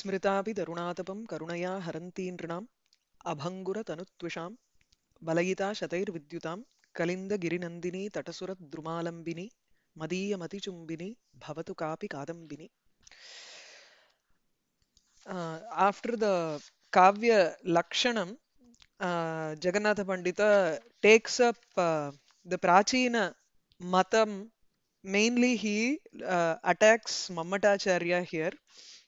स्मृतापि तरुणातपं करुणया हरन्ती नृणाम् अभङ्गुरतनुत्विषां वलयिता शतैर्विद्युतां कलिन्दगिरिनन्दिनी तटसुरद्रुमालम्बिनी मदीयमतिचुम्बिनी भवतु कापि कादम्बिनी आफ्टर् द काव्यलक्षणं जगन्नाथपण्डित टेक्स् अप् द प्राचीनमतं mainly he uh, attacks Mammatacharya here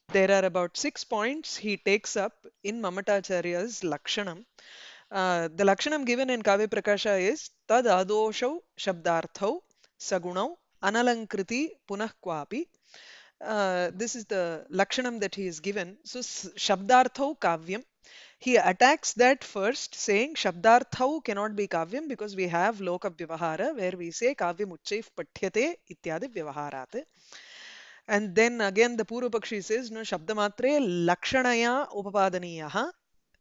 there are about six points he takes up in Mamatacharya's Lakshanam. Uh, the Lakshanam given in Kavya Prakasha is Tad Adoshau Shabdarthau Sagunau Analankriti Punahkwapi. Uh, this is the Lakshanam that he is given. So, Shabdarthau Kavyam. He attacks that first, saying Shabdarthau cannot be Kavyam because we have Loka Vyavahara where we say Kavyam Uchchaif Patyate Ityadi vivaharate. And then again the Purupakshi says, no, Shabdamatre Lakshanaya Upapadaniyaha.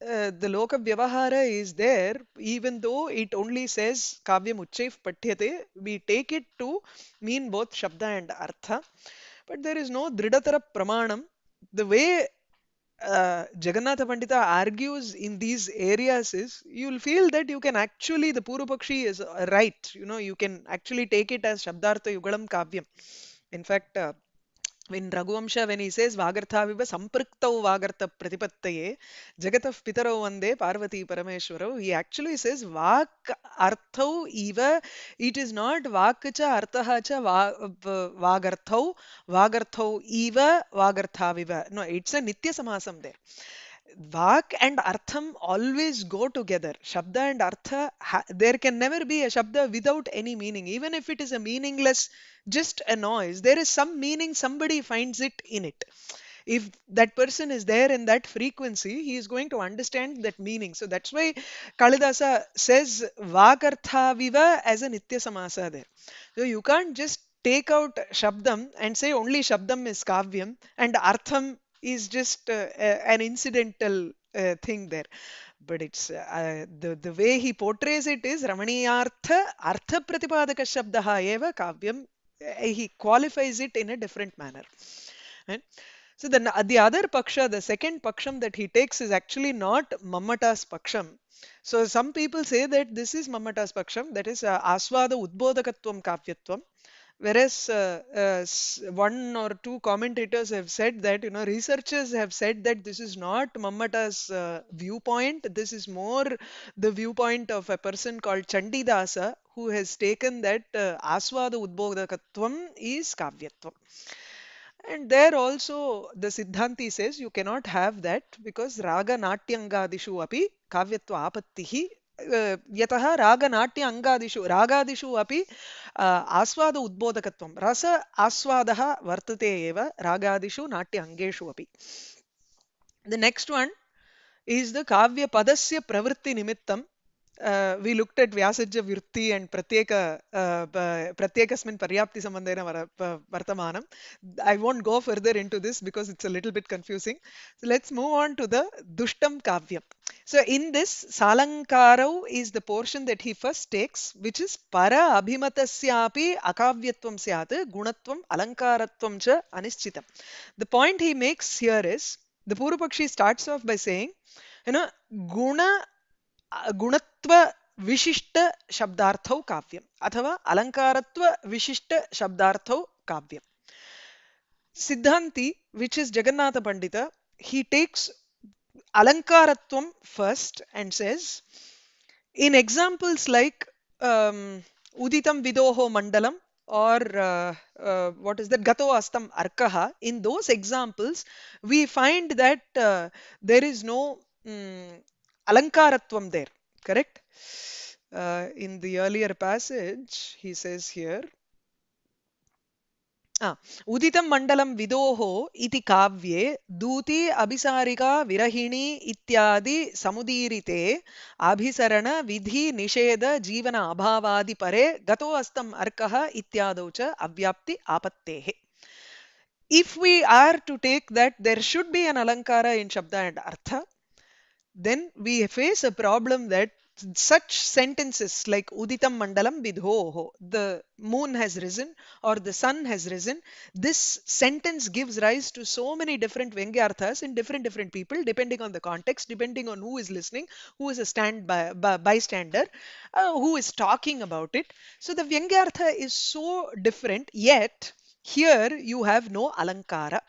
Uh, the Loka Vyavahara is there, even though it only says Kavya Muchef Patyate, we take it to mean both Shabda and Artha. But there is no Dridatara Pramanam. The way uh, Jagannatha Pandita argues in these areas is you'll feel that you can actually, the Purupakshi is right. You know, you can actually take it as Shabdartha Yugalam Kavyam. In fact, uh, when Raghuvamsha, when he says Vagarthaviva Sampriktau Vagartha Pratipattaye, Jagatav Pitarau Vande Parvati Parameshwarau, he actually says Vak it is not Vakcha Arthacha Vagarthau, Vagarthau Eva, Vagarthaviva. No, it's a Nitya Samasam Vak and Artham always go together. Shabda and Artha, there can never be a Shabda without any meaning. Even if it is a meaningless, just a noise, there is some meaning, somebody finds it in it. If that person is there in that frequency, he is going to understand that meaning. So that's why Kalidasa says Vakartha Viva as a Nitya Samasa there. So you can't just take out Shabdam and say only Shabdam is Kavyam and Artham is just uh, an incidental uh, thing there but it's uh, the, the way he portrays it is Ramani artha pratipadaga shabdaha eva kavyam uh, he qualifies it in a different manner right? so the, the other paksha the second paksham that he takes is actually not mammata's paksham so some people say that this is mammata's paksham that is uh, aswada udbodakatvam kavyatvam whereas uh, uh, one or two commentators have said that you know researchers have said that this is not mammata's uh, viewpoint this is more the viewpoint of a person called chandidasa who has taken that uh, aswada udbodhakatvam is kavyatvam and there also the Siddhanti says you cannot have that because Raga Natyanga Dishu api kavyatva apattihi यतः रागनाट्य अङ्गादिषु रागादिषु अपि आस्वाद उद्बोधकत्वं रस आस्वादः वर्तते एव रागादिषु नाट्य अङ्गेषु अपि the next one is the काव्यपदस्य प्रवृत्तिनिमित्तं Uh, we looked at Vyasajya Virti and Pratyeka, uh, Pratyekasmin Paryapti Samandena Vartamanam. I won't go further into this because it's a little bit confusing. So let's move on to the Dushtam kavya. So in this, Salankarav is the portion that he first takes, which is Para Abhimatasyapi Akavyatvam Syate Gunatvam Alankaratvam Cha Anischitam. The point he makes here is, the Purupakshi starts off by saying, you know, Guna गुणत्व विशिष्ट शब्दार्थौ काव्यम् अथवा अलङ्कारत्व विशिष्ट शब्दार्थौ काव्यम् Siddhanti, which is Jagannatha Pandita, he takes Alankaratvam first and says, in examples like um, Uditam Vidoho Mandalam or uh, uh, what is that, Gato Astam Arkaha, in those examples, we find that uh, there is no mm, Alankaratvam there, correct? Uh, in the earlier passage, he says here, उदितं मण्डलं विदोः इति काव्ये दूती अभिसारिका विरहिणी इत्यादि समुदीरिते अभिसरण विधि निषेध जीवन अभावादि परे गतो अस्तम् अर्कः इत्यादौ च अव्याप्ति आपत्तेः if we are to take that there should be an alankara in shabda and artha then we face a problem that such sentences like uditam mandalam vidhoho the moon has risen or the sun has risen this sentence gives rise to so many different vengyarthas in different different people depending on the context depending on who is listening who is a stand by, by bystander uh, who is talking about it so the vengyartha is so different yet here you have no alankara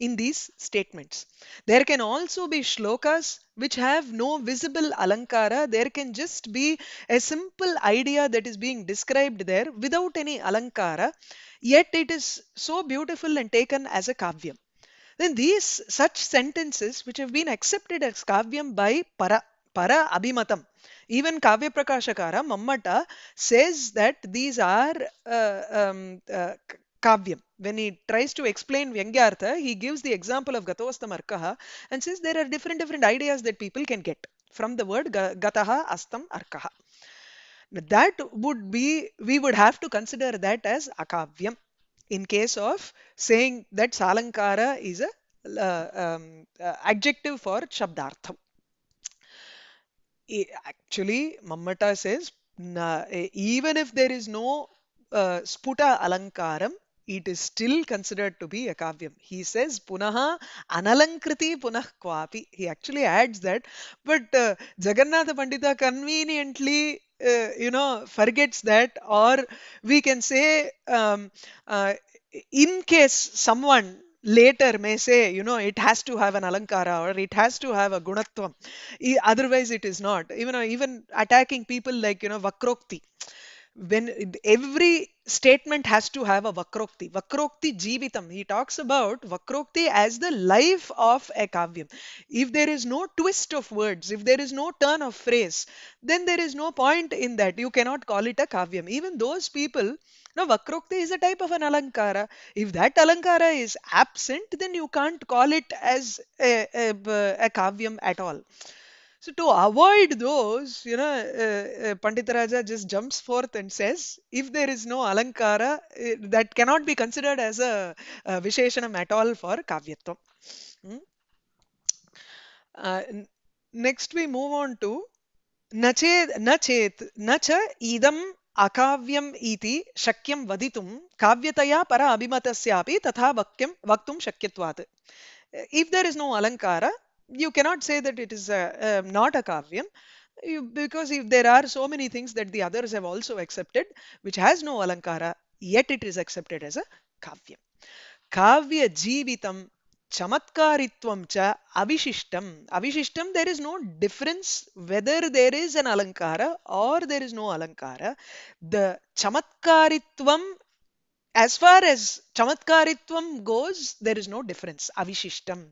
in these statements. There can also be shlokas which have no visible alankara. There can just be a simple idea that is being described there without any alankara, yet it is so beautiful and taken as a kavyam. Then these such sentences which have been accepted as kavyam by para para abhimatam even kavya prakashakara mammata says that these are uh, um, uh, Kavyam. When he tries to explain Vyangyartha, he gives the example of Gatosthamarkaha and says there are different different ideas that people can get from the word Gataha, Astam, Arkaha. That would be, we would have to consider that as Akavyam in case of saying that Salankara is a uh, um, uh, adjective for Shabdartham. Actually, Mamata says, even if there is no uh, sputa alankaram it is still considered to be a kavyam. He says punaha analankriti punah kwapi. He actually adds that. But uh, Jagannatha Pandita conveniently uh, you know forgets that or we can say um, uh, in case someone later may say you know it has to have an alankara or it has to have a gunatvam otherwise it is not even uh, even attacking people like you know vakrokti when every statement has to have a vakrokti vakrokti jivitam he talks about vakrokti as the life of a kavyam if there is no twist of words if there is no turn of phrase then there is no point in that you cannot call it a kavyam even those people now vakrokti is a type of an alankara if that alankara is absent then you can't call it as a, a, a kavyam at all so to avoid those, you know, uh, uh, Panditaraja just jumps forth and says, if there is no alankara, eh, that cannot be considered as a uh, visheshanam at all for kavyatvam. Hmm? Uh, next we move on to nacha idam akavyam iti shakyam vaditum kavyataya para abhimatasyapi tatha vakyam vaktum shakyatvat. Eh, if there is no alankara, you cannot say that it is a, uh, not a kavyam you, because if there are so many things that the others have also accepted which has no alankara yet it is accepted as a kavyam kavya jivitam chamatkaritvam cha avishishtam avishishtam there is no difference whether there is an alankara or there is no alankara the chamatkaritvam, as far as chamatkaritvam goes there is no difference avishishtam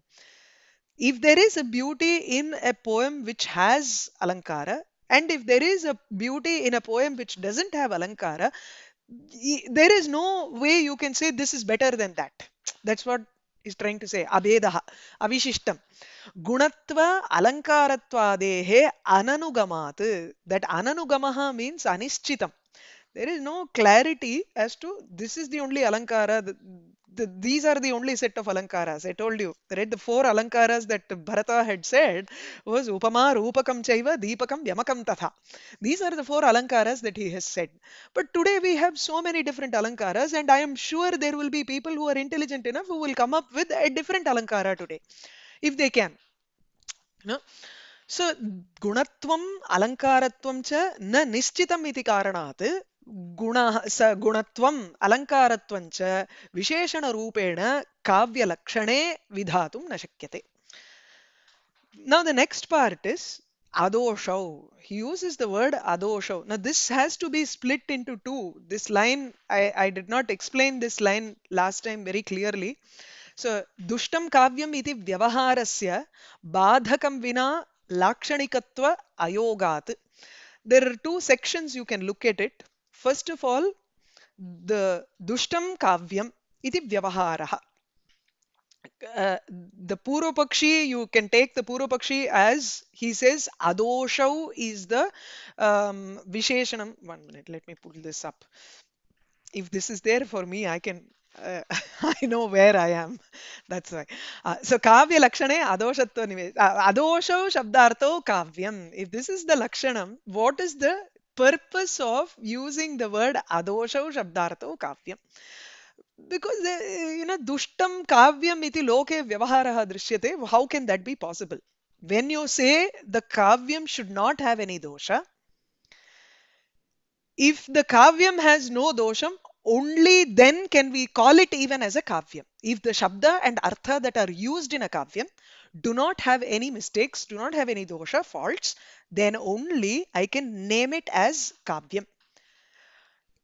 if there is a beauty in a poem which has alankara and if there is a beauty in a poem which doesn't have alankara there is no way you can say this is better than that that's what is trying to say abhedaha avishishtam gunatva alankaratvadehe ananugamat that ananugamaha means anischitam there is no clarity as to this is the only alankara the, these are the only set of alankaras. I told you, right? The four alankaras that Bharata had said was Upama, Rupakam Chaiva, Deepakam, Yamakam Tatha. These are the four alankaras that he has said. But today we have so many different alankaras, and I am sure there will be people who are intelligent enough who will come up with a different alankara today, if they can. No? So, गुणत्वम् अलङ्कारत्वं च न निश्चितम् इति कारणात् ಗುಣ ಸ ಗುಣತ್ವಂ ಅಲಂಕಾರತ್ವಂಚ ವಿಶೇಷಣರೂಪೇಣ ಕಾವ್ಯಲಕ್ಷಣೇ ವಿಧಾತುಂ ನ ಶಕ್ಯತೆ Now the next part is adoshau. He uses the word adoshau. Now this has to be split into two. This line, I, I did not explain this line last time very clearly. So dushtam kavyam iti vyavaharasya badhakam vina lakshnikatva ayogat. There are two sections you can look at it. First of all, the Dushtam Kavyam iti Vyavaharaha. Uh, the Purupakshi, you can take the Purupakshi as he says Adoshau is the um, One minute, let me pull this up. If this is there for me, I can. Uh, I know where I am. That's why. Uh, so Kavya Lakshane Adoshatva uh, Adoshau Shabdartho Kavyam. If this is the Lakshanam, what is the purpose of using the word adoshau shabdartho kavyam. Because, uh, you know, dushtam kavyam iti loke vyavaharaha drishyate, how can that be possible? When you say the kavyam should not have any dosha, if the kavyam has no dosham, only then can we call it even as a kavyam. If the shabda and artha that are used in a kavyam do not have any mistakes, do not have any dosha faults, then only I can name it as Kavyam.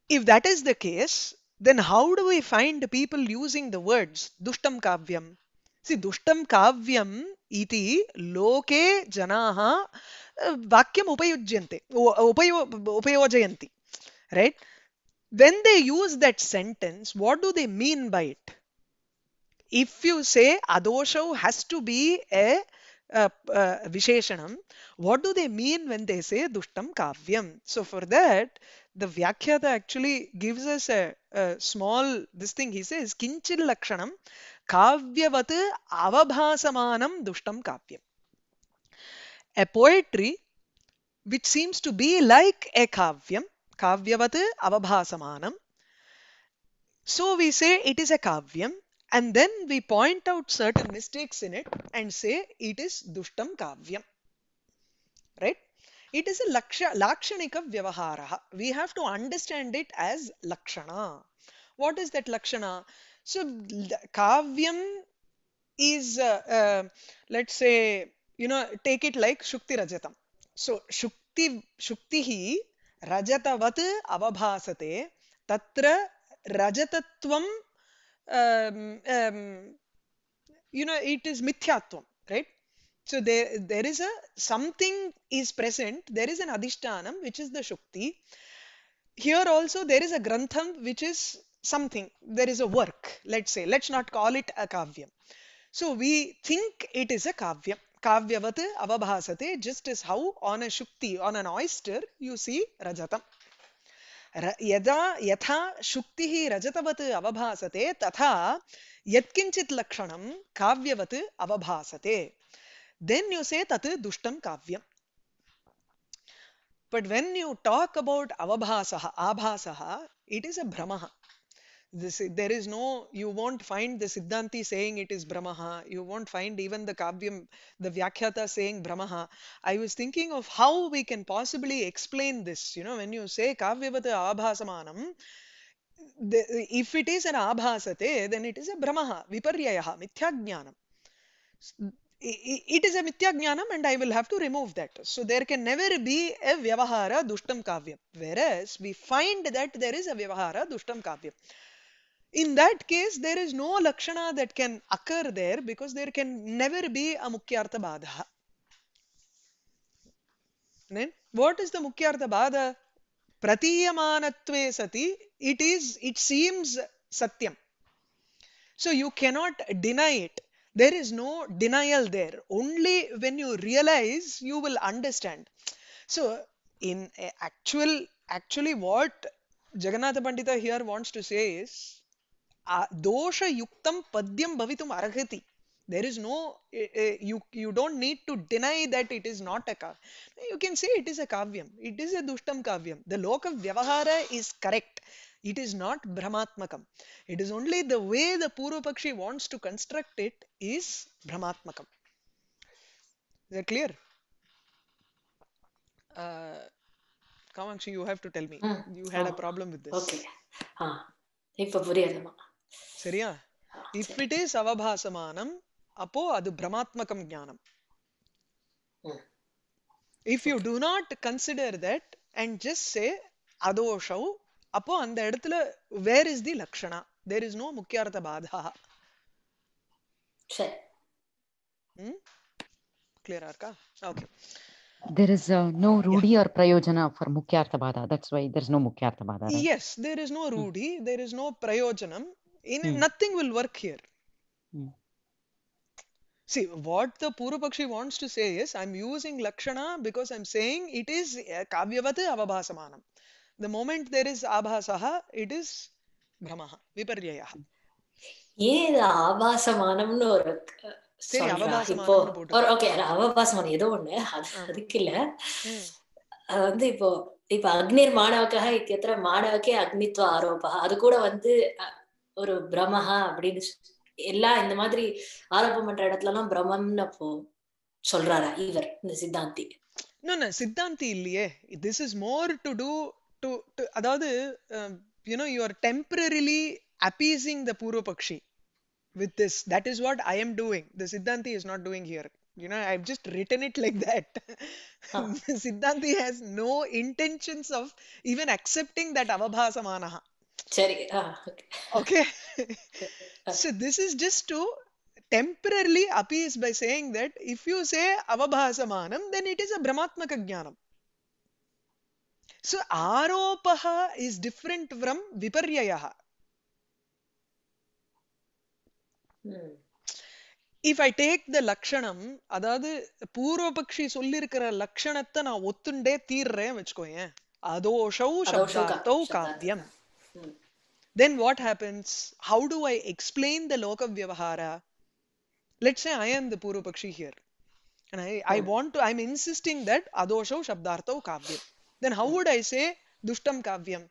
If that is the case, then how do we find people using the words Dushtam Kavyam? See, Dushtam Kavyam iti loke janaha uh, vakyam upayujyante, uh, upayojayanti, right? When they use that sentence, what do they mean by it? if you say adosho has to be a uh, uh, Visheshanam, what do they mean when they say Dushtam Kavyam? So for that, the vyakhyata actually gives us a, a small, this thing he says, Kinchil Lakshanam Kavyavat Avabhasamanam Dushtam Kavyam. A poetry which seems to be like a Kavyam, Kavyavat Avabhasamanam. So we say it is a Kavyam and then we point out certain mistakes in it and say it is dushtam kavyam. Right? It is a lakshana lakshanika vyavaharaha. We have to understand it as lakshana. What is that lakshana? So kavyam is, uh, uh, let's say, you know, take it like shukti rajatam. So shukti, shuktihi rajatavat अवभासते Tatra rajatatvam um, um, you know it is mithyatvam right so there there is a something is present there is an adhishtanam which is the shukti here also there is a grantham which is something there is a work let's say let's not call it a kavyam so we think it is a kavyam kavyavate, avabhasate just as how on a shukti on an oyster you see rajatam यदा यथा शुक्तिः रजतवत् अवभासते तथा यत्किञ्चित् लक्षणं काव्यवत् अवभासते then you से तत् दुष्टं काव्यम् but when you talk about अवभासः आभासः इट् इस् अ भ्रमः this there is no you won't find the siddhanti saying it is brahmaha you won't find even the kavyam the vyakhyata saying brahmaha i was thinking of how we can possibly explain this you know when you say kavyavata abhasamanam the, if it is an abhasate then it is a brahmaha viparyayaha mithyajnanam it is a mithyajnanam and i will have to remove that so there can never be a vyavahara dushtam kavyam whereas we find that there is a vyavahara dushtam kavyam in that case there is no lakshana that can occur there because there can never be a mukhyartha badha then what is the mukhyartha badha pratiyamanatve sati it is it seems satyam so you cannot deny it there is no denial there only when you realize you will understand so in actual actually what Jagannatha Pandita here wants to say is दोषयुक्तं पद्यं भवितुम् अर्हति there is no you you don't need to deny that it is not a kavya you can say it is a kavyam it is a dushtam kavyam the loka vyavahara is correct it is not brahmatmakam it is only the way the purvapakshi wants to construct it is brahmatmakam is that clear uh Kamakshi, you have to tell me. Mm. You had oh. a problem with this. Okay. Ah. இப்ப புரியலமா சரியா if it is அவபாசமானம் அப்போ அது பிரமாத்மகம் ஞானம் if you do not consider that and just say அதோஷவ் அப்போ அந்த இடத்துல வேர் இஸ் தி லக்ஷணா தேர் இஸ் நோ முக்கியார்த்த பாதா கிளியரா இருக்கா okay there is uh, no rudi yeah. or prayojana for mukhyartha bada that's why there's no mukhyartha bada right? yes there is no rudi there is no prayojanam in mm. nothing will work here mm. see what the purupakshi wants to say is i'm using lakshana because i'm saying it is kavyavat avabhasamanam the moment there is abhasaha it is brahmaha viparyayaha ஏன் ஆபாசமானம்னு ஒரு இப்போ okay அவபாசமானம் ஏதோ ஒண்ணு அதுக்கு இல்ல வந்து இப்போ இப்ப அக்னிர் மாணவக்காக இத்தியத்திர மாணவக்கே அக்னித்வ ஆரோபா அது கூட வந்து ஒரு பிரமஹா அப்படின்னு எல்லாம் இந்த மாதிரி ஆரோப்பம் பண்ற இடத்துல எல்லாம் பிரமம்னு அப்போ சொல்றாரா இவர் இந்த சித்தாந்தி இன்னொன்னு சித்தாந்தி இல்லையே this is more to do to அதாவது you know you are temporarily appeasing the பூர்வ பக்ஷி with this that is what I am doing the சித்தாந்தி is not doing here you know i've just written it like that huh. siddhanti has no intentions of even accepting that avabhasamanaha சரி okay so this is just to temporarily appease by saying that if you say அவபாசமானம் then it is a பிரமாத்மக ஜானம் so ஆரோபः is different from விபர்யயः if I take the லக்ஷணம் அதாவது பூர்வபக்ஷி சொல்லியிருக்கிற லக்ஷணத்தை நான் ஒத்துண்டே தீர்றேன் வச்சுக்கோ ஏன் அதோஷௌ சப்தாத்தௌ காத்தியம் then what happens? How do I explain the loka vyavahara? Let's say I am the Purupakshi here. And I, I hmm. want to, I'm insisting that adosho shabdartho kavyam. Then how would I say dushtam kavyam?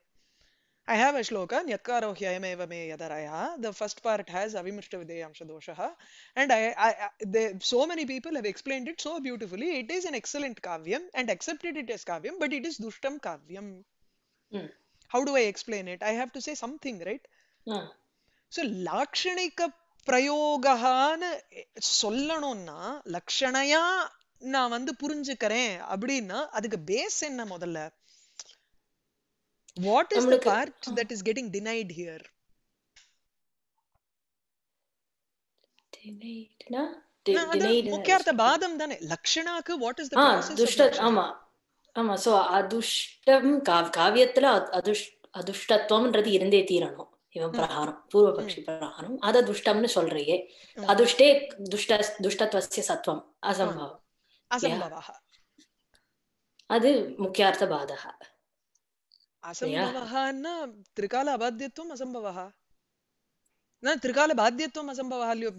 I have a shloka, nyakkarohyayameva me yadaraya. The first part has avimirshtavideyamsha doshaha. And I, I, I they, so many people have explained it so beautifully. It is an excellent kavyam and accepted it as kavyam, but it is dushtam kavyam. Hmm. how do I explain it? I have to say something, right? Yeah. So லாக்ஷணிக பிரயோகான்னு eh, சொல்லணும்னா லக்ஷணையா நான் வந்து புரிஞ்சுக்கிறேன் அப்படின்னா அதுக்கு base என்ன முதல்ல what is the part that is getting denied here முக்கியார்த்த பாதம் தானே லக்ஷணாக்கு வாட் இஸ் ஆமா ஆமா சோ அதுஷ்டம் காவியத்துல அதுஷ் அதுஷ்டத்துவம்ன்றது இருந்தே தீரணும் இவன் பிரகாரம் பூர்வபக்ஷி பிரகாரம் அத துஷ்டம்னு சொல்றியே அதுஷ்டே துஷ்ட துஷ்டத்துவசிய சத்வம் அசம்பவம் அது முக்கியார்த்த பாதக அசம்பவஹன்னா திரிகால அபாத்தியத்துவம் அசம்பவஹ நான் திரிகால பாத்தியத்துவம் அசம்பவஹா இல்லையோ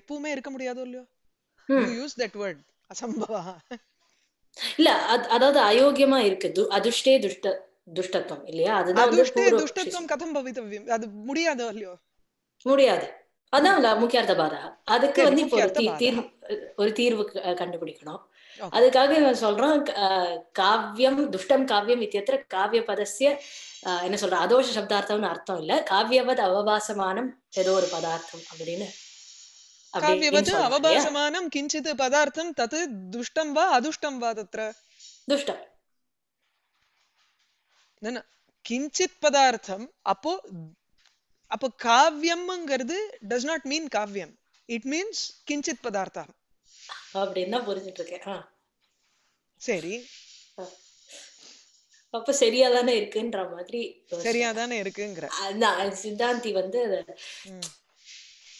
எப்பவுமே இருக்க முடியாதோ இல்லையோ யூஸ் தட் வேர்ட் அசம்பவஹா இல்ல அதாவது அயோக்கியமா இருக்கு அதிர்ஷ்டே துஷ்ட துஷ்டத்துவம் இல்லையா அதுதான் கதம் பவித்தவியம் அது முடியாது இல்லையோ முடியாது அதான் முக்கியார்த்த பாதா அதுக்கு வந்து இப்போ ஒரு தீர்வு ஒரு தீர்வு கண்டுபிடிக்கணும் அதுக்காக நான் சொல்றான் காவியம் துஷ்டம் காவியம் இத்தியத்திர காவிய பதசிய என்ன சொல்ற அதோஷ சப்தார்த்தம்னு அர்த்தம் இல்ல காவியவத் அவபாசமானம் ஏதோ ஒரு பதார்த்தம் அப்படின்னு काव्यवत् अवभासमानं किञ्चित् पदार्थं तत् दुष्टं वा अदुष्टं वा तत्र न न காவியம்ங்கிறது டஸ் இட் மீன்ஸ் கிஞ்சித் பதார்த்தம் அப்படின்னா இருக்கேன் சரி அப்ப சரியா தானே இருக்குன்ற மாதிரி சரியா தானே இருக்குங்கிற சித்தாந்தி வந்து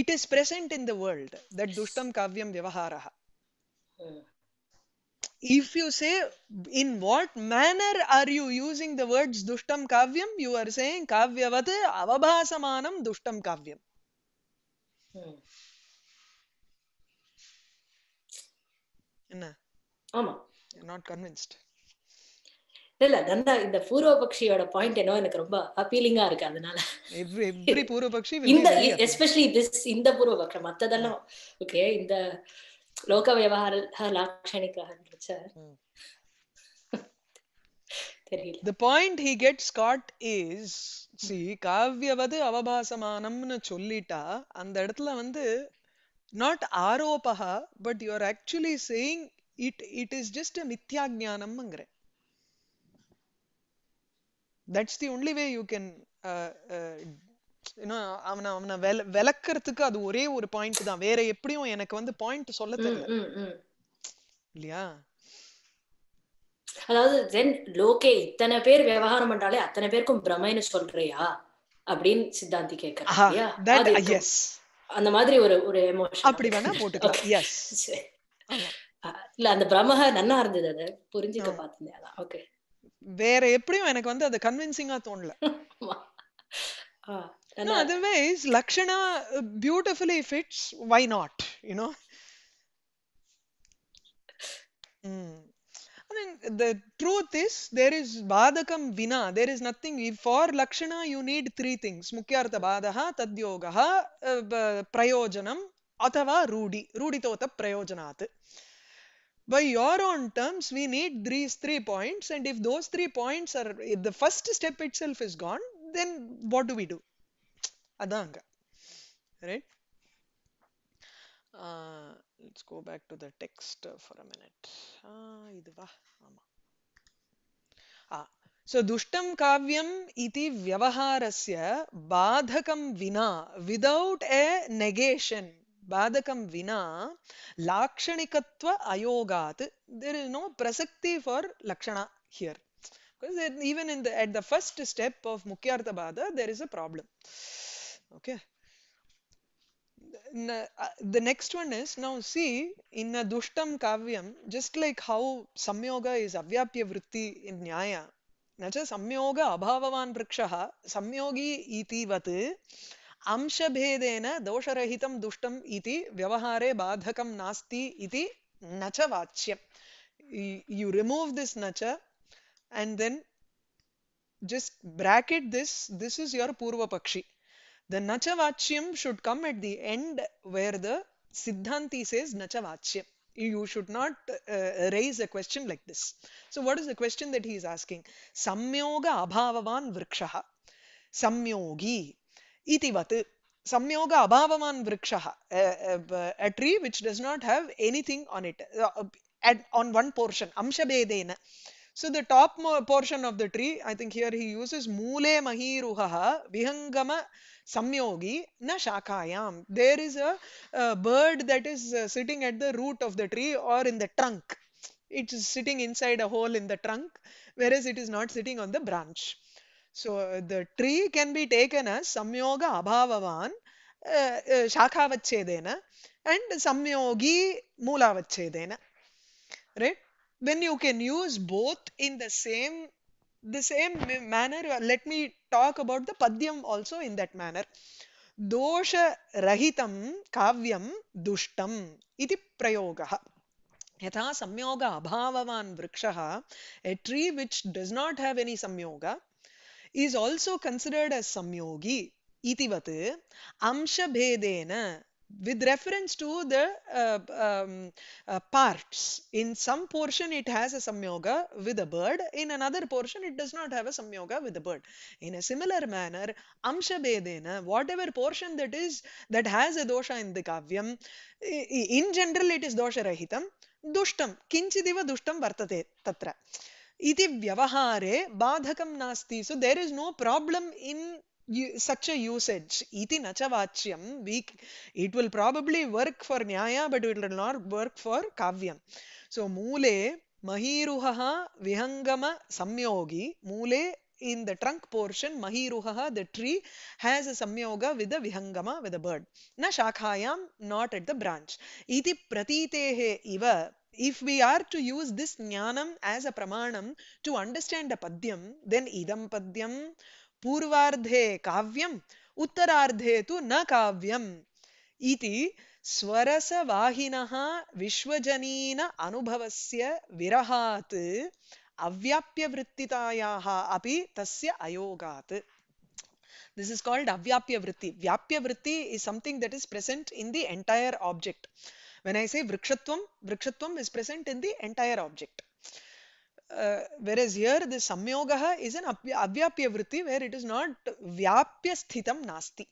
it is present in the world that dushtam kavyam vyavaharaha hmm. if you say in what manner are you using the words dushtam kavyam you are saying kavyavat avabhasamanam dushtam kavyam You're hmm. not convinced. இல்ல தந்தா இந்த பூர்வபக்ஷியோட point என்ன எனக்கு ரொம்ப அப்பீலிங்கா இருக்கு அதனால இந்த especially this இந்த பூர்வபக்ஷம் மத்ததெல்லாம் ஓகே இந்த லோக விவகார லாட்சணிக்காக தெரியல the point he gets caught is சி காவியவது அவபாசமானம்னு சொல்லிட்டா அந்த இடத்துல வந்து நாட் ஆரோபகா but you are actually saying it it is just மித்யா ஜானம்ங்கிறேன் that's the only way you can அவனை அவனை வில விளக்குறதுக்கு அது ஒரே ஒரு பாயிண்ட் தான் வேற எப்படியும் எனக்கு வந்து பாயிண்ட் சொல்ல தெரியல இல்லையா அதாவது தென் லோகே இத்தனை பேர் விவகாரம் பண்றாலே அத்தனை பேருக்கும் பிரமைன்னு சொல்றியா அப்படின்னு சித்தாந்தி கேக்குறாங்க அந்த மாதிரி ஒரு ஒரு எமோஷன் அப்படி வேணா போட்டுக்கலாம் எஸ் இல்ல அந்த பிரமக நன்னா இருந்தது அதை புரிஞ்சுக்க பாத்தீங்க ஓகே வேற எப்படியும் எனக்கு வந்து அது கன்வின்சிங்கா தோணல அதர்வைஸ் லக்ஷனா beautifully fits why not you know பிரயோஜனம் அத்தவா Rudy ரூடித்தோத்த பிரயோஜனாத் by your own terms we need these three points and if those three points are the first step itself is gone then what do we do Adanga, right uh, let's go back to the text for a minute ah, ah so dushtam kavyam iti vyavaharasya badhakam vina without a negation Badakam vina lakshanikatva ayogat. There is no prasakti for lakshana here. Because even the, at the first step of Mukhyartha Bada, there is a problem. Okay. Uh, the next one is now see in a Dushtam Kavyam, just like how Samyoga is Avyapya Vritti in Nyaya, न च praksha. Samyogi iti vate. अंशभेदेन दोषरहितं दुष्टम् इति व्यवहारे बाधकं नास्ति इति न च वाच्यम् यु remove this न च and then just bracket this this is the न च nacha vachyam should come at the end the the siddhanti न च vachyam you should not uh, raise a question like this so what is the question that he is asking samyoga abhavavan vrikshaha samyogi Itivat, samyoga abhavaman vriksha a, tree which does not have anything on it, on one portion, amshabedena. So the top portion of the tree, I think here he uses mule mahiruhaha vihangama samyogi na shakayam. There is a, bird that is uh, sitting at the root of the tree or in the trunk. It is sitting inside a hole in the trunk, whereas it is not sitting on the branch. So uh, the tree can be taken as samyoga abhavavan uh, uh, shakhavachedena and samyogi mulavachedena. Right? When you can use both in the same the same manner, let me talk about the padyam also in that manner. rahitam kavyam dushtam, iti prayoga. यथा samyoga abhavavan vrikshaha, a tree which does not have any samyoga. is also considered as samyogi itivat amsha bhedena with reference to the uh, um, uh, parts. In some portion, it has a samyoga with a bird. In another portion, it does not have a samyoga with a bird. In a similar manner, amshabedena, whatever portion that is that has a dosha in the kavyam, in general, it is dosha rahitam. दुष्टं किञ्चिदिव दुष्टं वर्तते तत्र iti vyavahare badhakam nasti. So there is no problem in such a usage iti nachavachyam we it will probably work for nyaya but it will not work for kavyam so mule mahiruhaha vihangama samyogi mule in the trunk portion mahiruhaha the tree has a samyoga with the vihangama with the bird na shakhayam not at the branch iti pratitehe if we are to use this jnanam as a pramanam to understand a padyam, then idam padyam purvardhe kavyam uttarardhe tu na kavyam iti स्वरसवाहिनः anubhavasya virahāt avyāpya अव्याप्यवृत्तितायाः api tasya ayogāt. this is called avyapya vritti vyapya vritti is something that is present in the entire object when I say vrikshatvam, vrikshatvam is present in the entire object. Uh, whereas here the samyogaha is an avyapya vritti where it is not vyapya sthitam nasti.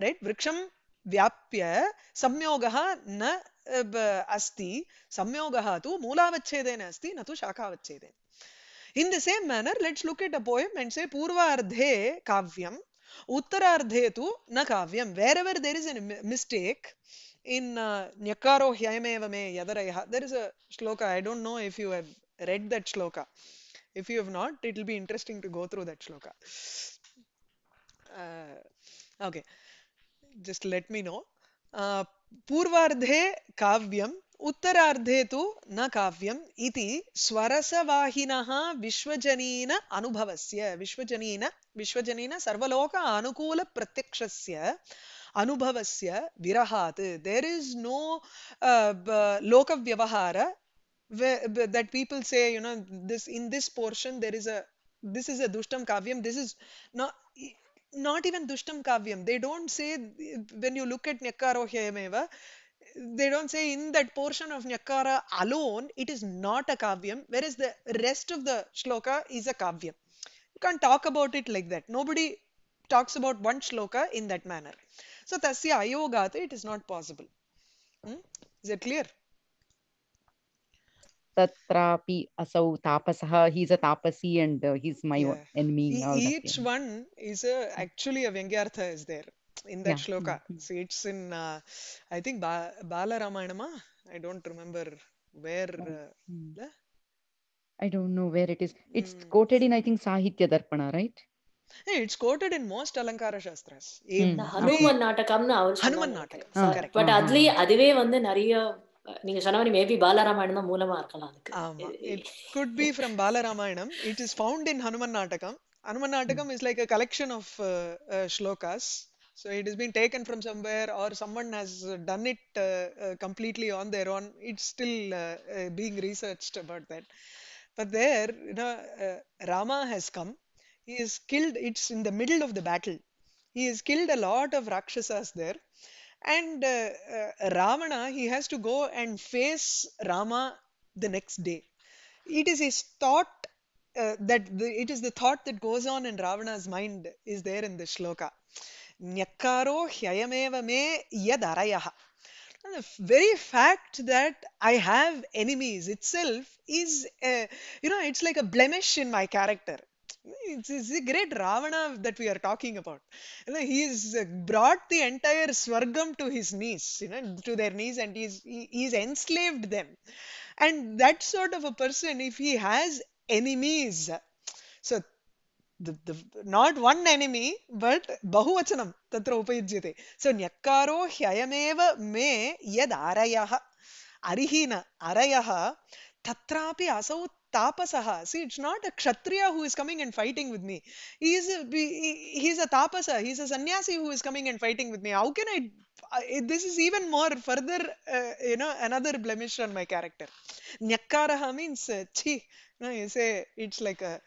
Right? Vriksham व्याप्य संयोगः न अस्ति संयोगः तु मूलावच्छेदेन asti न तु शाखावच्छेदेन in the same manner let's look at a poem and say ardhe kavyam uttarardhe tu na kavyam wherever there is a mistake in uh, Nyakaro Hyamevame yadaraya there is a shloka. I don't know if you have read that shloka. If you have not, it will be interesting to go through that shloka. Uh, okay, just let me know. Uh, पूर्वार्धे काव्यम् उत्तरार्धे तु न काव्यम् इति स्वरसवाहिनः विश्वजनीन अनुभवस्य विश्वजनीन विश्वजनीन सर्वलोक अनुकूलप्रत्यक्षस्य anubhavasya virahat. There is no uh, where, that people say, you know, this in this portion there is a this is a dushtam kavyam. This is not not even dushtam kavyam. They don't say when you look at nyakarohyameva. They don't say in that portion of Nyakara alone it is not a kavyam, whereas the rest of the shloka is a kavyam. You can't talk about it like that. Nobody talks about one shloka in that manner. So tasya ayogat, it is not possible. Hmm? Is it clear? tatrapi asau tapasaha. he's a tapasi and uh, he's my yeah. enemy each one is a, actually a vyangyartha is there in that yeah. shloka mm-hmm. so it's in uh, i think ba- i don't remember where oh, uh, hmm. i don't know where it is it's hmm. quoted in i think sahitya darpana right it's quoted in most alankara shastras Hanuman நாடகம்னு அவர் ஹனுமன் நாடகம் but அதுலயே அதுவே வந்து நிறைய நீங்க சொன்ன மாதிரி maybe பாலராமாயணம் தான் மூலமா இருக்கலாம் அதுக்கு ஆமா it could be from Balaramayanam it is found in Hanuman Natakam Hanuman Natakam is like a collection of slokas so it has been taken from somewhere or someone has done it uh, uh, completely on their own it's still uh, being researched about that but there you know rama has come he is killed it's in the middle of the battle he has killed a lot of rakshasas there and uh, uh, ravana he has to go and face rama the next day it is his thought uh, that the, it is the thought that goes on in ravana's mind is there in the shloka Nyakaro hyayameva me yadarayaha the very fact that i have enemies itself is a, uh, you know it's like a blemish in my character it's, it's the great Ravana that we are talking about. You know, he's brought the entire Swargam to his knees, you know, to their knees, and he's he, he's enslaved them. And that sort of a person, if he has enemies, so the, the, not one enemy, but bahuvachanam tatra upayujyate. So nyakkaro hyayameva me yad arayaha. Arihina, arayaha tatrapi tapasa tapasaha. See, it's not a kshatriya who is coming and fighting with me. He is a, he, he's a tapasa. He's a sannyasi who is coming and fighting with me. How can I? this is even more further, uh, you know, another blemish on my character. Nyakara means uh, chi. No, you say it's like a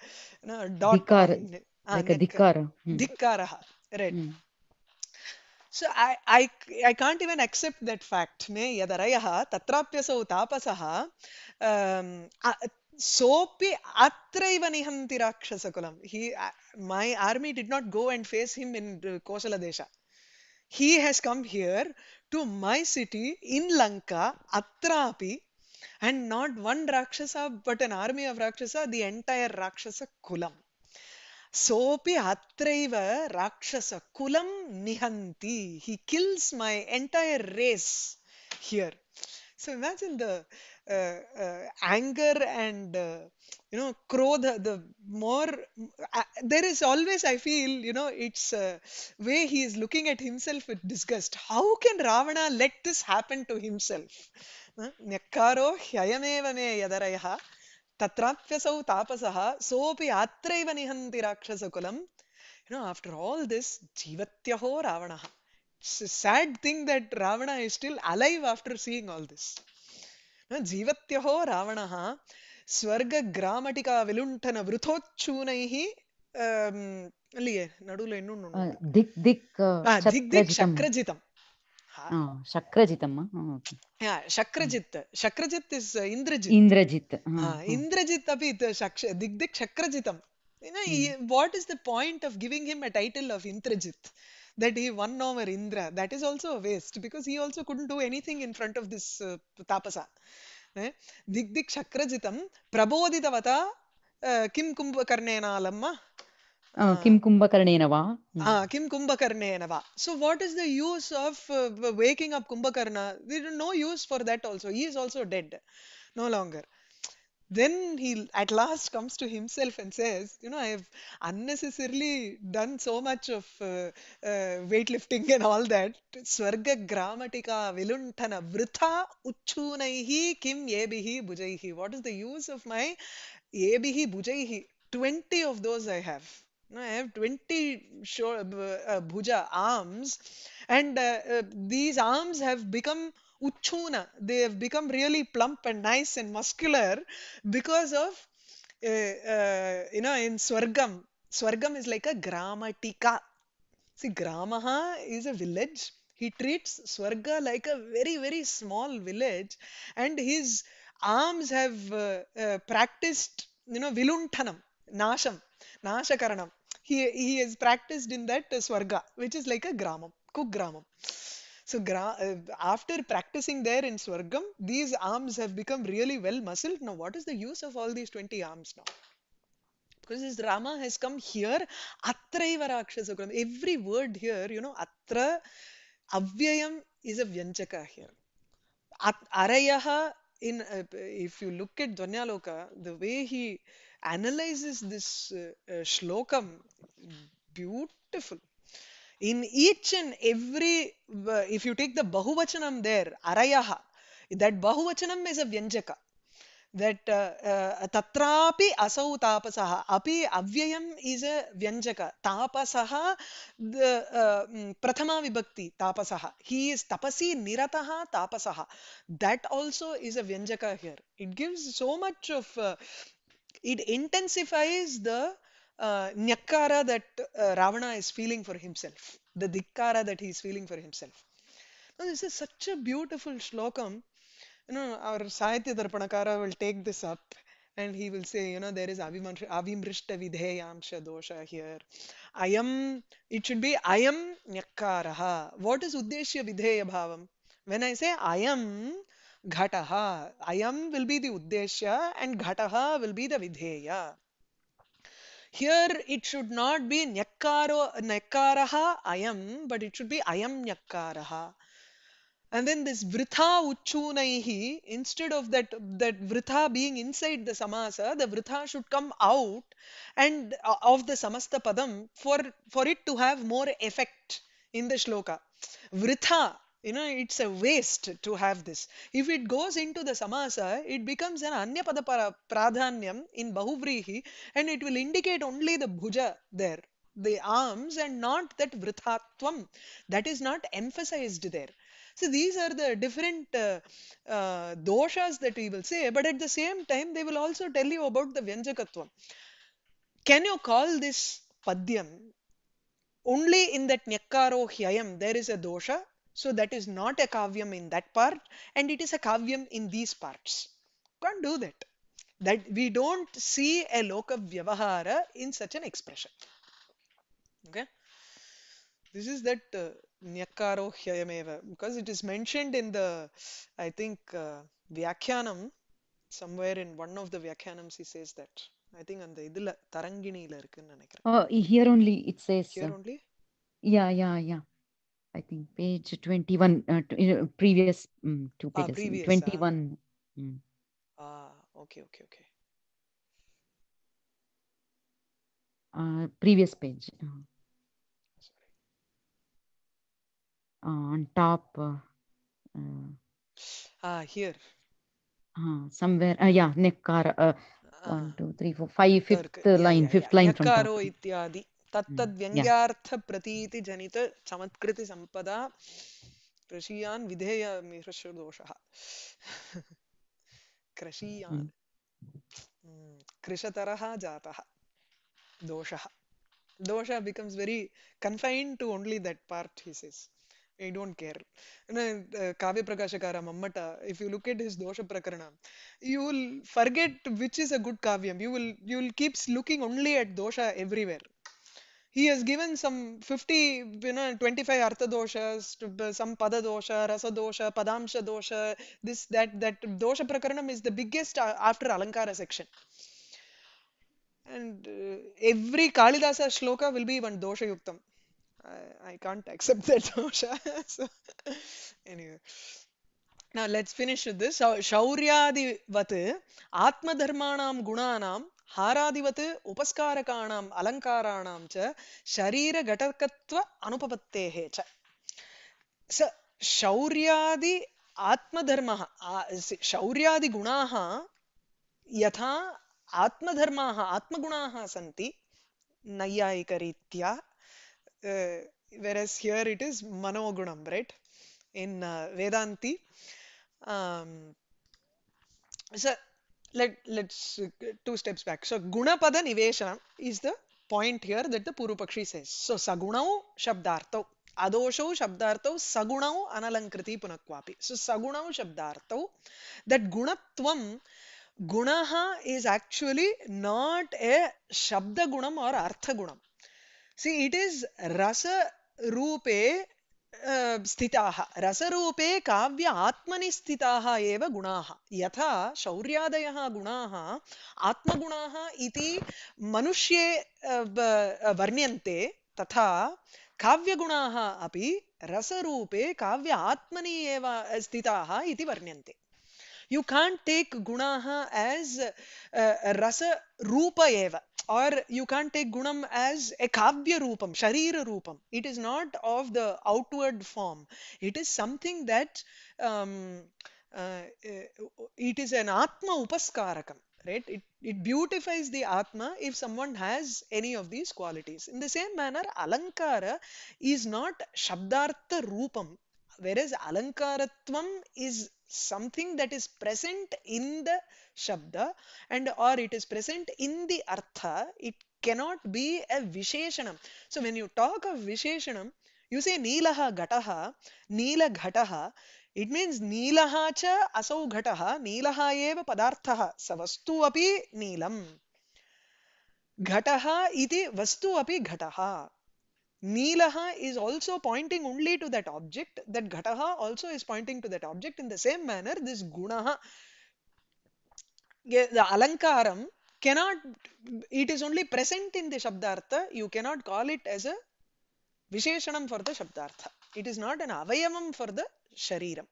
you dot. Dikara. Uh, like a dikara. Hmm. Right. Hmm so I, I I can't even accept that fact. Me yadarayaha tatrapyasa utapasaha soapi atraivanihanti rakshasakulam. He my army did not go and face him in uh, Kosala Desha. He has come here to my city in Lanka, Atrapi, and not one Rakshasa, but an army of Rakshasa, the entire Rakshasa Kulam. So, Sopi atraiva rakshasa kulam nihanti. He kills my entire race here. So imagine the uh, uh, anger and uh, you know krodha. The more there is always, I feel you know it's way he is looking at himself with disgust. How can Ravana let this happen to himself? Nyakaro hyayameva me yadarayha. तत्राप्यसौ तापसः सोऽपि अत्रैव निहन्ति राक्षसकुलम् you know after all this जीवत्यहो रावणः sad thing that Ravan is still alive after seeing all this. जीवत्यहो रावणः स्वर्गग्रामटिका विलुण्ठन वृथोच्छूनैः um, लिए नडुले uh, दिक् दिक् uh, दिक् दिक् चक्रजितम् சக்ரஜித் அம்மா சக்ரஜித் சக்ரஜித் இஸ் இந்திரஜித் இந்திரஜித் இந்திரஜித் அப்படி திக் திக் சக்ரஜிதம் what is the point of giving him a title of Indrajit that he won over Indra. That is also a waste because he also couldn't do anything in front of this uh, tapasa. दिग्दिक् शक्रजितं प्रबोधितवता किं कुम्भकर्णेनालम्मा किं कुम्भकर्णेन वा किं कुम्भकर्णेन वा so what is the use of waking up Kumbhakarna no use for that also he is also dead no longer then he at last comes to himself and says, You know, I have unnecessarily done so much of uh, uh, weightlifting and all that. Swarga grammatika viluntana vritha uchunaihi kim yebihi bujaihi. What is the use of my yebihi bujaihi? 20 of those I have. I have 20 uh, bhuja arms, and uh, uh, these arms have become uchuna. They have become really plump and nice and muscular because of, you know, in Swargam. Swargam is like a gramatika. See, Gramaha is a village. He treats Swarga like a very, very small village, and his arms have uh, uh, practiced, you know, viluntanam, nasham, nashakaranam he, he has practiced in that Swarga, which is like a Gramam, Kugramam. So uh, after practicing there in Swargam, these arms have become really well muscled. Now, what is the use of all these 20 arms now? Because this Rama has come here, Atraiva Rakshasakram. Every word here, you know, Atra, Avyayam is a Vyanchaka here. At, arayaha, in, uh, if you look at Dvanyaloka, the way he analyzes this uh, uh, shlokam beautiful in each and every uh, if you take the bahuvachanam there arayaha that bahuvachanam is a vyanjaka that tatrapi asau tapasaha api avyayam is a vyanjaka tapasaha the uh, mm, prathama vibhakti tapasaha he is tapasi nirataha tapasaha that also is a vyanjaka here it gives so much of uh, it intensifies the uh, nyakara that uh, Ravana is feeling for himself, the dikkara that he is feeling for himself. Now, this is such a beautiful shlokam. You know, our Sahitya Darpanakara will take this up and he will say, you know, there is avimrishta vidheyamsha dosha here. Ayam, it should be ayam nyakkaraha. What is uddeshya vidheya bhavam? When I say ayam, Ghataha. Ayam will be the Uddeshya and Ghataha will be the Vidheya. Here it should not be nyakaro, nyakaraha ayam, but it should be ayam nyakaraha. And then this vritha uchunaihi, instead of that, that vritha being inside the samasa, the vritha should come out and uh, of the samasta padam for, for it to have more effect in the shloka. Vritha you know it's a waste to have this if it goes into the samasa it becomes an anyapada pradhanyam in bahuvrihi and it will indicate only the bhuja there the arms and not that vrithatvam that is not emphasized there so these are the different uh, uh, doshas that we will say but at the same time they will also tell you about the vyanjakatvam can you call this padyam only in that nyakaro hyayam there is a dosha so that is not a kavyam in that part and it is a kavyam in these parts. Can't do that. That we don't see a loka vyavahara in such an expression. Okay. This is that uh, nyakaro because it is mentioned in the, I think, uh, Vyakhyanam. Somewhere in one of the Vyakhyanams he says that. I think அந்த இதுல தரங்கிணியில இருக்குன்னு oh, here only it says. Here here only? Yeah, yeah, yeah. I think page 21, uh, previous mm, two ah, pages, ah, previous, 21. Ah. Mm. ah, okay, okay, okay. Uh, previous page. Uh, uh on top. Uh, uh. ah, here. Uh, somewhere, uh, yeah, nekkar, uh, ah. one, two, three, four, five, fifth line, fifth line from top. ityadi तत्तद्व्यङ्ग्यार्थप्रतीतिजनितचमत्कृतिसम्पदा hmm. कृषीयान् विधेय मिश्रदोषः कृषीयान् hmm. hmm. कृषतरः जातः दोषः दोषः becomes very confined to only that part he says I don't care काव्यप्रकाशकार Mammata if you look at his दोषप्रकरण you will forget which is a good काव्यं you will you will keeps looking only at दोष everywhere he has given some 50 you know 25 artha doshas some pada dosha rasa dosha padamsha dosha this that that dosha prakaranam is the biggest after alankara section and uh, every kalidasa shloka will be one dosha yuktam I, I can't accept that dosha so anyway now let's finish with this Vat, atma dharmanam gunanam హారాదివత్ ఉపస్కారకాణం అలంకారాణం చ శరీర ఘటకత్వ అనుపపత్తే చ స శౌర్యాది ఆత్మధర్మ శౌర్యాదిగుణా యథా ఆత్మధర్మా ఆత్మగుణా సంతి నైయాయికరీత్యా whereas here it is manogunam right in uh, vedanti um, so let let's uh, two steps back so gunapada niveshanam is the point here that the purupakshi says so sagunau shabdartau adosho shabdartau sagunau analankriti punakvapi so sagunau shabdartau that gunatvam gunaha is actually not a shabda gunam or artha gunam see it is rasa rupe स्थिताः रसरूपे काव्य आत्मनि स्थिताः एव गुणाः यथा शौर्यादयः गुणाः आत्मगुणाः इति मनुष्ये वर्ण्यन्ते तथा काव्यगुणाः अपि रसरूपे काव्य आत्मनि एव स्थिताः इति वर्ण्यन्ते you can't take gunaha as uh, rasa rupa eva or you can't take gunam as a kavya rupam sharira rupam it is not of the outward form it is something that um, uh, it is an atma upaskarakam right it, it beautifies the atma if someone has any of these qualities in the same manner alankara is not shabdartha rupam whereas alankaratvam is something that is present in the shabda and or it is present in the artha it cannot be a visheshanam so when you talk of visheshanam you say neelaha ghataha neela ghataha it means neelaha cha asau ghataha neelaha eva padarthaha savastu api neelam ಘಟಃ iti vastu api ಘಟಃ Neelaha is also pointing only to that object, that Ghataha also is pointing to that object. In the same manner, this Gunaha, the Alankaram cannot, it is only present in the Shabdartha, you cannot call it as a Visheshanam for the Shabdartha. It is not an Avayamam for the Shariram.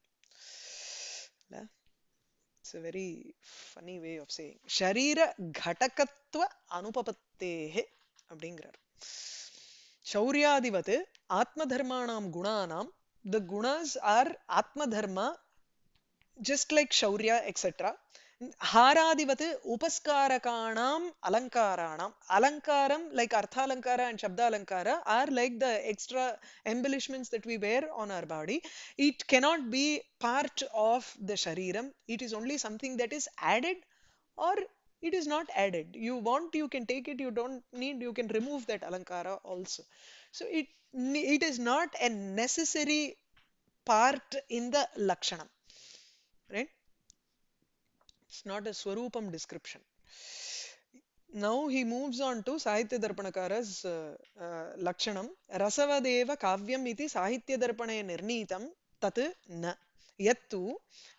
It's a very funny way of saying. Sharira Ghatakatva Anupapattehe அப்படிங்கிறார் ಶೌರ್ಯಾದಿವತ್ ಆತ್ಮಧರ್ಮಾಣಾಂ ಗುಣಾನಾಂ the gunas are atmadharma just like shaurya etc ಹಾರಾದಿವತ್ ಉಪಸ್ಕಾರಕಾಣಾಂ ಅಲಂಕಾರಾಣಾಂ ಅಲಂಕಾರಂ like ಅರ್ಥಾಲಂಕಾರ and ಶಬ್ದಾಲಂಕಾರ are like the extra embellishments that we wear on our body it cannot be part of the ಶರೀರಂ it is only something that is added or it is not added you want you can take it you don't need you can remove that alankara also so it it is not a necessary part in the lakshanam right it's not a swarupam description now he moves on to Sahitya Darpanakara's uh, uh, Lakshanam. Rasavadeva Kavyam iti Sahitya Darpane Nirnitam tat na. यत्तु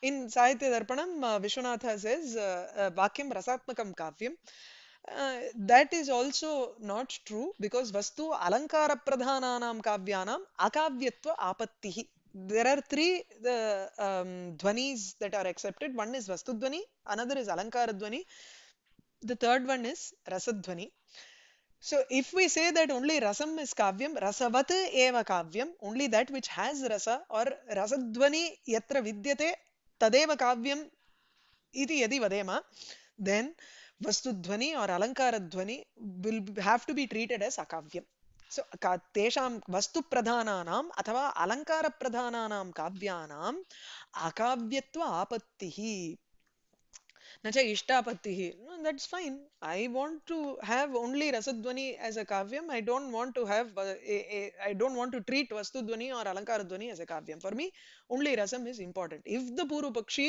in Sahitya Darpanam, uh, Vishwanatha says, uh, uh, Vakyam Rasatmakam Kavyam. that is also not true because Vastu Alankara Pradhananam Kavyanam Akavyatva Apattihi. There are three the, um, dhvanis that are accepted. One is Vastu Dvani, another is Alankara Dvani, the third one is Rasadhvani. So if we say that only rasam is kavyam, rasavat eva kavyam, only that which has rasa or rasadvani yatra vidyate tadeva kavyam iti yadi vadema, then vastudvani or alankaradvani will have to be treated as akavyam. So तेषां वस्तुप्रधानानाम् अथवा अलङ्कारप्रधानानां काव्यानाम् अकाव्यत्व आपत्तिः न च ishtapattihi no that's fine i want to have only rasadwani as a kavyam i don't want to have uh, a, a, i don't want to treat vastudwani or alankaradwani as a kavyam for me only rasam is important if the purupakshi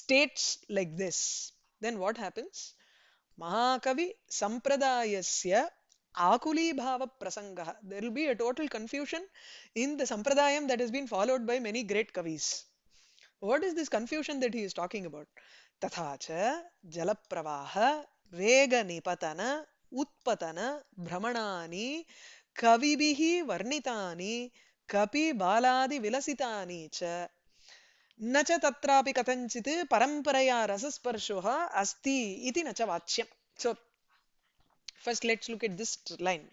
states like this then what happens mahakavi sampradayasya akulibhava prasangah there will be a total confusion in the sampradayam that has been followed by many great kavis what is this confusion that he is talking about तथा च जलप्रवाह वेगनिपतन उत्पतन भ्रमणानि कविभिः वर्णितानि कपिबालादिविलसितानि च न च तत्रापि कथञ्चित् परम्परया रसस्पर्शः अस्ति इति न च वाच्यम् सो first let's look at this line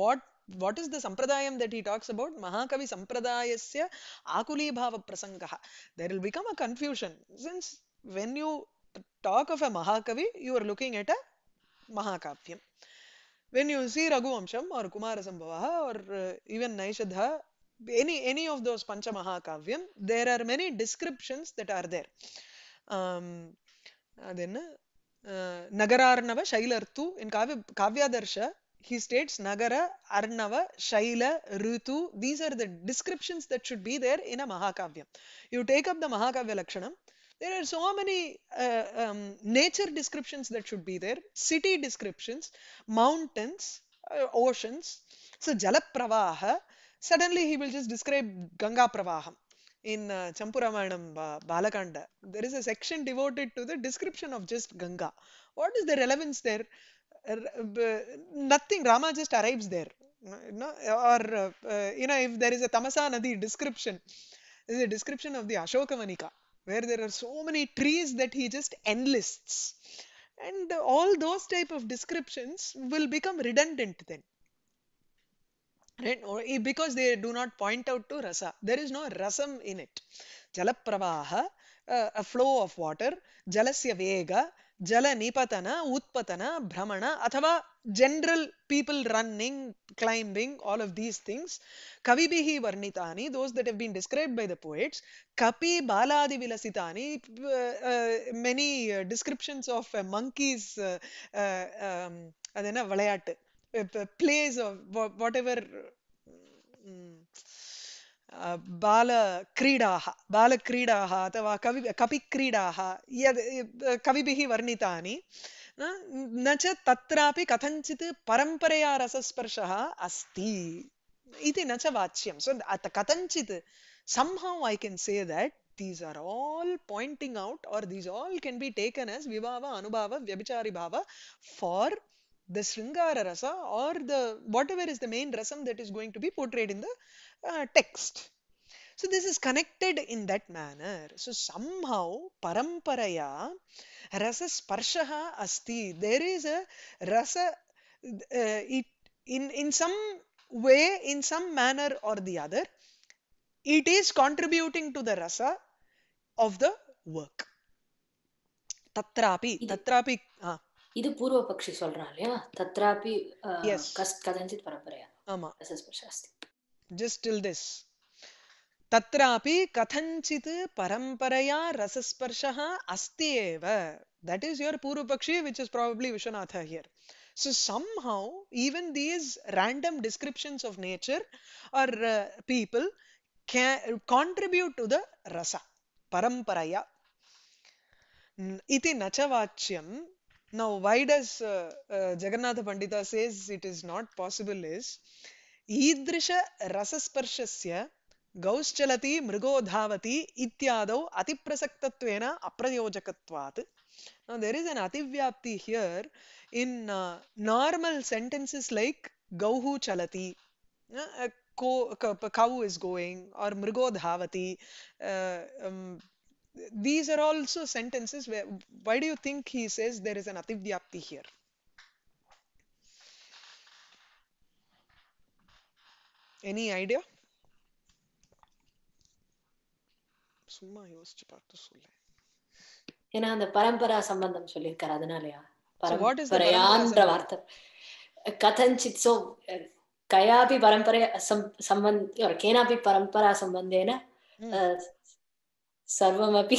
what what is the sampradayam that he talks about mahakavi sampradayasya akulibhava prasangah there will become a confusion since when you talk of a Mahakavi, you are looking at a Mahakavyam. When you see Raghuvamsham or Kumarasambhavaha or uh, even Naishadha, any, any of those Pancha Mahakavyam, there are many descriptions that are there. Um, then, uh, Nagararnava Shailartu in Kavya, Kavyadarsha, he states Nagara, Arnava, Shaila, Rutu. These are the descriptions that should be there in a Mahakavyam. You take up the Mahakavya Lakshanam, there are so many uh, um, nature descriptions that should be there, city descriptions, mountains, uh, oceans. So Jalapravaha, suddenly he will just describe Ganga Pravaham in uh, Champuramanam uh, Balakanda. There is a section devoted to the description of just Ganga. What is the relevance there? nothing, Rama just arrives there. No, or, uh, you know, if there is a Tamasa Nadi description, there is a description of the Ashoka Manika where there are so many trees that he just enlists and all those type of descriptions will become redundant then right because they do not point out to rasa there is no rasam in it jalapravaha uh, a flow of water jalasya vega ಜಲನಿಪತನ ಉತ್ಪತನ ಭ್ರಮಣ ಅಥವಾ general people running climbing all of these things ಕವಿಭಿಃ ವರ್ಣಿತಾನಿ those that have been describe by the poets ಕಪಿ ಬಾಲಾದಿ ವಿಲಸಿತಾನಿ many descriptions of monkeys ಅದೇನ ವಿளையாட்டு ಪ್ಲೇಸ್ ಆಫ್ ವಾಟ್ ಎವರ್ बालक्रीडाः बालक्रीडाः अथवा कवि कपिक्रीडाः यद् कविभिः वर्णितानि न च तत्रापि कथञ्चित् परम्परया रसस्पर्शः अस्ति इति न च वाच्यं सो कथञ्चित् somehow I can say that these are all pointing out or these all can be taken as vibhava, anubhava, vyabhichari bhava for the sringara rasa or the whatever is the main rasam that is going to be portrayed in the Uh, text. So this is connected in that manner. So somehow paramparaya rasa sparshaha asti. There is a rasa uh, it, in in some way, in some manner or the other, it is contributing to the rasa of the work. Tatrapi, tatrapi. இது பூர்வ பக்ஷி சொல்றான் இல்லையா தத்ராபி கதஞ்சித் பரம்பரையா ஆமா just till this तत्रापि कथञ्चित् परम्परया रसस्पर्शः अस्ति एव दट् इस् योर् पूर्वपक्षी which is probably Vishwanatha here so somehow even these random descriptions of nature are people contribute to the rasa परम्परया इति न च वाच्यम् now why does Jagannatha Pandita says it is not possible is ईदृशरसस्पर्शस्य गौश्चलति मृगो धावति इत्यादौ अतिप्रसक्तत्वेन अप्रयोजकत्वात् now there is an ativyapti here in uh, normal sentences like gauhu chalati uh, a co a cow is going or mrigo dhavati uh, um, these are also sentences where why do you think he says there is an ativyapti here any idea சும்மா யோசிச்சு பார்த்து சொல்லு ஏன்னா அந்த பரம்பரா சம்பந்தம் சொல்லியிருக்காரு அதனாலயா பரம்பரையான்ற வார்த்தை கதஞ்சித் சோ கயாபி பரம்பரையா சம்பந்தி கேனாபி பரம்பரா சம்பந்தேன சர்வமபி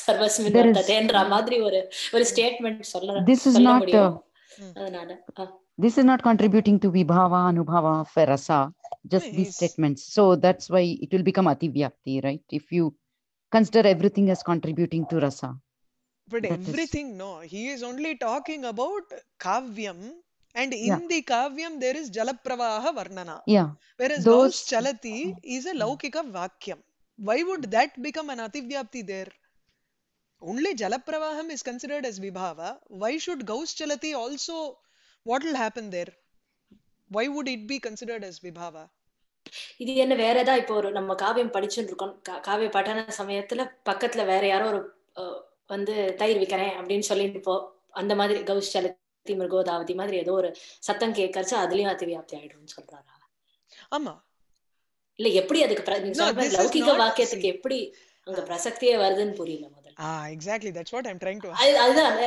சர்வஸ்மின் ததேன்ற மாதிரி ஒரு ஒரு ஸ்டேட்மெண்ட் சொல்ல சொல்ல முடியும் அதனால this is not contributing to vibhava, anubhava, ferasa, just these statements. So that's why it will become ativyapti, right? If you consider everything as contributing to rasa. But everything, is... no. He is only talking about kavyam, and in yeah. the kavyam there is jalapravaha varnana. Yeah. Whereas those chalati is a laukika vakyam. Why would that become an ativyapti there? Only jalapravaham is considered as vibhava. Why should gaus chalati also what will happen there why would it be considered as vibhava இது என்ன வேற ஏதாவது இப்போ ஒரு நம்ம காவியம் படிச்சுட்டு இருக்கோம் காவிய பட்டன சமயத்துல பக்கத்துல வேற யாரோ ஒரு வந்து தயிர் விற்கிறேன் அப்படின்னு சொல்லிட்டு போ அந்த மாதிரி கௌஷலத்தி மிருகோதாவதி மாதிரி ஏதோ ஒரு சத்தம் கேட்கறச்சு அதுலயும் அத்திவியாப்தி ஆயிடும்னு சொல்றாரா ஆமா இல்ல எப்படி அதுக்கு லௌகிக வாக்கியத்துக்கு எப்படி அங்க பிரசக்தியே வருதுன்னு புரியல முதல்ல exactly that's what I am trying to அதுதான்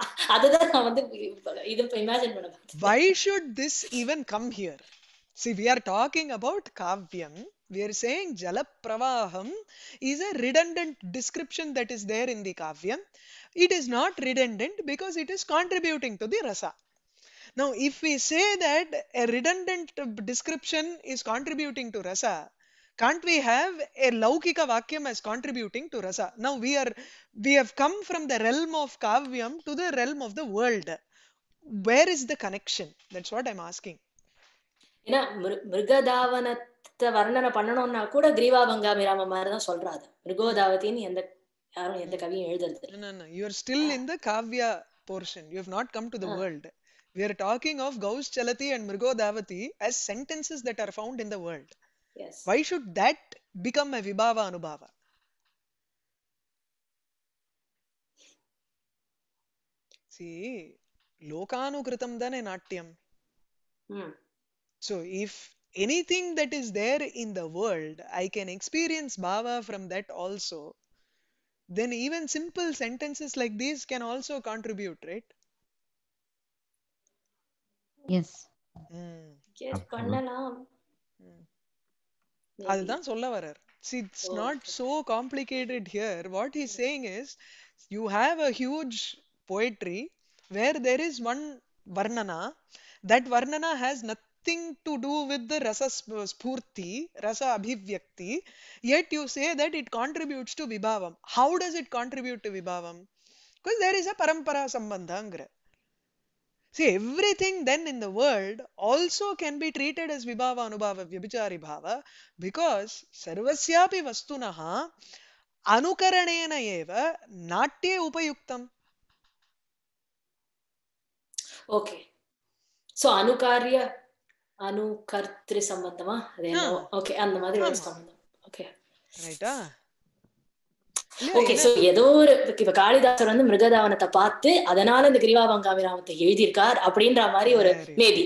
why should this even come here see we are talking about kavyam we are saying jalapravaham is a redundant description that is there in the kavyam it is not redundant because it is contributing to the rasa now if we say that a redundant description is contributing to rasa can't we have a laukika vakyam as contributing to rasa? Now we are we have come from the realm of kavyam to the realm of the world. Where is the connection? That's what I'm asking. ஏன்னா மிருகதாவனத்தை வர்ணனை பண்ணணும்னா கூட கிரீவா பங்கா மிராம மாதிரி தான் சொல்றாது மிருகோதாவத்தின்னு எந்த யாரும் எந்த கவியும் எழுதுறது you are still in the kavya portion you have not come to the world we are talking of கௌஸ் சலதி அண்ட் மிருகோதாவதி as sentences that are found in the world Yes. Why should that become a vibhava anubhava? See, lokanukritam than natyam. Hmm. So if anything that is there in the world, I can experience bhava from that also, then even simple sentences like these can also contribute, right? Yes. Mm. Yes, பண்ணலாம் அதுதான் சொல்ல வர்றார் it's not so complicated here what he's saying is you have a huge poetry where there is one வர்ணனா that வர்ணனா has nothing to do with the ரச ஸ்பூர்த்தி ரச அபிவியக்தி எட் you say that it contributes to விபாவம் how does it contribute to விபாவம் because there is a பரம்பரா சம்பந்தங்கிற See, everything then in the world also can be treated as vibhava, anubhava, vyabhichari bhava because sarvasyapi vastunaha anukaranena eva natye upayuktam. Okay. So, anukarya, anukartri sambandama, then, okay, and the mother is sambandam. Okay. Right, ah? Okay so ஏதோ ஒரு காளிதாசர் வந்து மிருகதாவனத்தை பார்த்து அதனால இந்த கிரிவாபங்காமி ராமத்தை எழுதியிருக்கார் அப்படின்ற மாதிரி ஒரு மேபி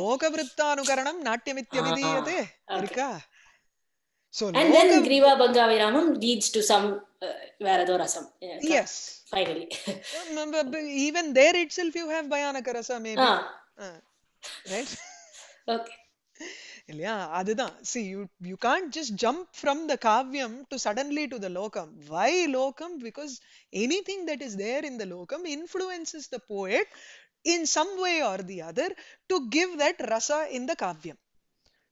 லோக விருத்தானுகரணம் நாட்டியமித்யம் இருக்கா சோ அண்ட் தென் கிரீவா டு சம் வேற ஏதோ ரசம் finally even there it's have பயானக ரசம் இல்லையா அதுதான் see you you can't just jump from the kavyam to suddenly to the lokam why lokam because anything that is there in the lokam influences the poet in some way or the other to give that rasa in the kavyam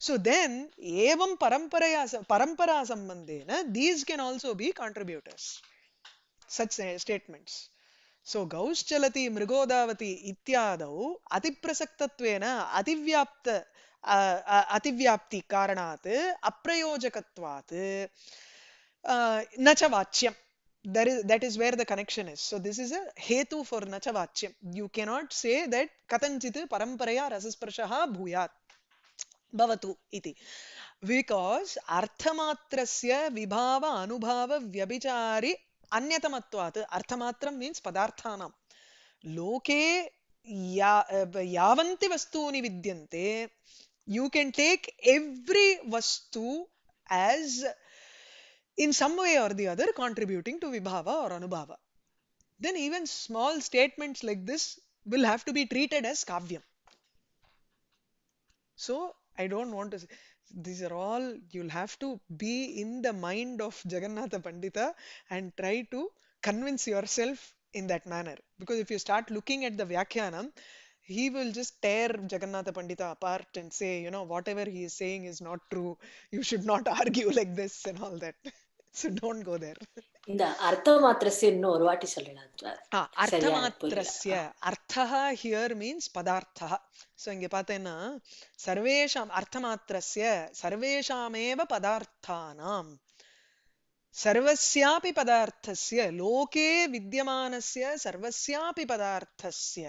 so then evam paramparaya parampara sambandhena these can also be contributors such statements so so ಗೌಶ್ಚಲತಿ ಮೃಗೋದಾವತಿ ಇತ್ಯಾದೌ ಅತಿಪ್ರಸಕ್ತತ್ವೇನ ಅತಿವ್ಯಾಪ್ತ अतिव्याप्ति कारणात् अप्रयोजकत्वात् न च वाच्यम् that is that is where the connection is so this is a hetu for nacha vachyam you cannot say that katanchit paramparaya rasasprshaha bhuyat bhavatu iti because arthamatrasya vibhava anubhava vyabhichari arthamatram means means loke ya, या यावन्ति वस्तूनि vidyante you can take every vastu as in some way or the other contributing to vibhava or anubhava then even small statements like this will have to be treated as kavyam so i don't want to say, these are all you'll have to be in the mind of jagannatha pandita and try to convince yourself in that manner because if you start looking at the vyakhyanam. he will just tear Jagannatha Pandita apart and say, you know, whatever he is saying is not true. You should not argue like this and all that. So don't go there. இந்த அர்த்தமாத்திரஸ்ய இன்னும் ஒரு வாட்டி சொல்லலாம் அர்த்தமாத்திரஸ்ய அர்த்தா here means பதார்த்தா so இங்க பார்த்தேன்னா சர்வேஷாம் அர்த்தமாத்திரஸ்ய சர்வேஷாமேவ பதார்த்தானாம் सर्वस्यापि पदार्थस्य लोके विद्यमानस्य सर्वस्यापि पदार्थस्य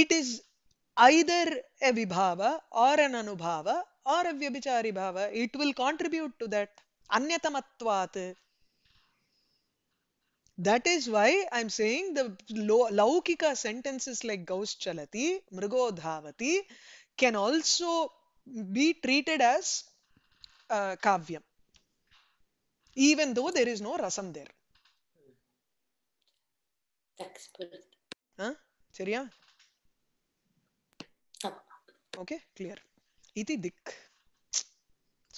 इट इज either ए विभाव और एन अनुभाव और अ व्यभिचारी भाव it will contribute to that anyatamatvat that is why i'm saying the laukika sentences like gaus chalati mrigo dhavati can also be treated as uh, kavyam even though there is no rasam there Expert. huh சரியா okay clear இது thick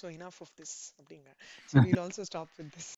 so enough of this அப்படிங்க so we'll also stop with this